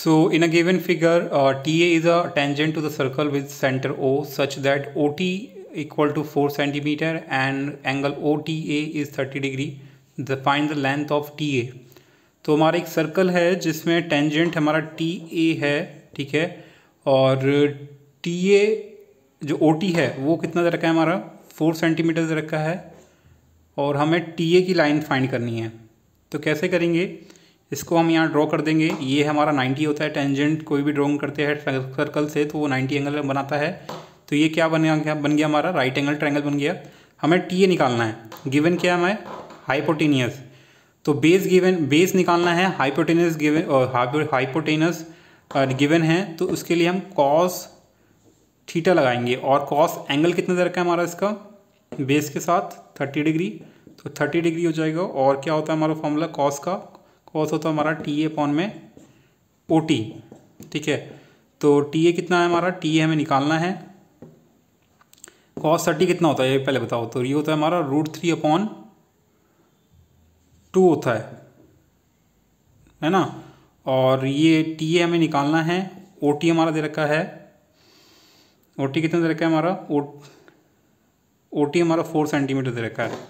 So in a given figure, uh, TA is a tangent to the circle with center O such that OT equal to 4 cm and angle OTA is 30 degree. The find the length of TA. तो हमारा एक circle है जिसमें tangent हमारा T A है ठीक है और टी ए जो ओ टी है वो कितना दे रखा है हमारा फोर सेंटीमीटर दे रखा है और हमें टी ए की लाइन फाइंड करनी है तो कैसे करेंगे इसको हम यहाँ ड्रॉ कर देंगे ये हमारा 90 होता है टेंजेंट कोई भी ड्रॉइंग करते हैं सर्कल से तो वो 90 एंगल बनाता है तो ये क्या बन गया बन गया हमारा राइट एंगल ट्रैंगल बन गया हमें टी ए निकालना है गिवन क्या हमें हाइपोटेनियस तो बेस गिवन बेस निकालना है हाइपोटेनियस गिवन हाइपोटेनस गिवन है तो उसके लिए हम कॉस थीटा लगाएंगे और कॉस एंगल कितने देर का है हमारा इसका बेस के साथ थर्टी डिग्री तो थर्टी डिग्री हो जाएगा और क्या होता है हमारा फॉर्मूला कॉस का फोर्थ होता है हमारा टी ए पॉन में ओ टी ठीक है तो टी ए कितना है हमारा टी ए हमें निकालना है कॉस थर्टी कितना होता है ये पहले बताओ तो ये होता है हमारा रूट थ्री अपॉन टू होता है है ना और ये टी ए हमें निकालना है ओ टी हमारा दे रखा है ओ टी कितना दे रखा है हमारा ओ टी हमारा फोर सेंटीमीटर दे रखा है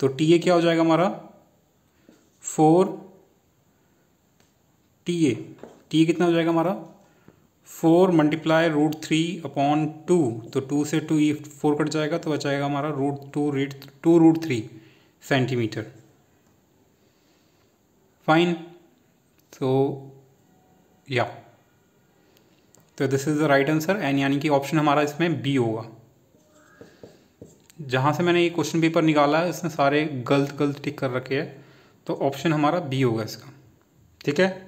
तो टी ए क्या हो जाएगा हमारा four T A T A कितना हो जाएगा हमारा four multiply root three upon two तो टू से टू ये फोर कट जाएगा तो बचाएगा हमारा root two root two root three centimetre fine तो या तो this is the right answer and यानी कि ऑप्शन हमारा इसमें बी होगा जहाँ से मैंने ये क्वेश्चन पेपर निकाला है इसने सारे गलत गलत टिक कर रखे हैं तो ऑप्शन हमारा बी होगा इसका ठीक है